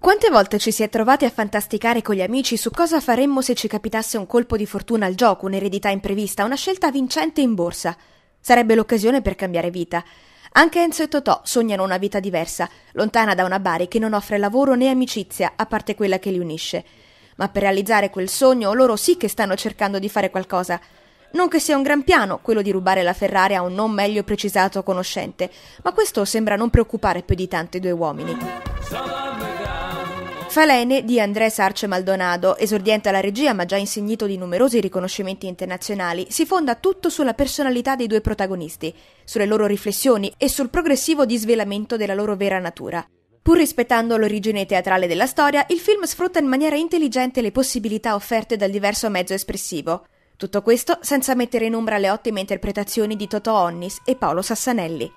Quante volte ci si è trovati a fantasticare con gli amici su cosa faremmo se ci capitasse un colpo di fortuna al gioco, un'eredità imprevista, una scelta vincente in borsa? Sarebbe l'occasione per cambiare vita. Anche Enzo e Totò sognano una vita diversa, lontana da una Bari che non offre lavoro né amicizia, a parte quella che li unisce. Ma per realizzare quel sogno loro sì che stanno cercando di fare qualcosa. Non che sia un gran piano quello di rubare la Ferrari a un non meglio precisato conoscente, ma questo sembra non preoccupare più di tanto i due uomini. Salame. Falene di Andrés Arce Maldonado, esordiente alla regia ma già insignito di numerosi riconoscimenti internazionali, si fonda tutto sulla personalità dei due protagonisti, sulle loro riflessioni e sul progressivo disvelamento della loro vera natura. Pur rispettando l'origine teatrale della storia, il film sfrutta in maniera intelligente le possibilità offerte dal diverso mezzo espressivo. Tutto questo senza mettere in ombra le ottime interpretazioni di Toto Onnis e Paolo Sassanelli.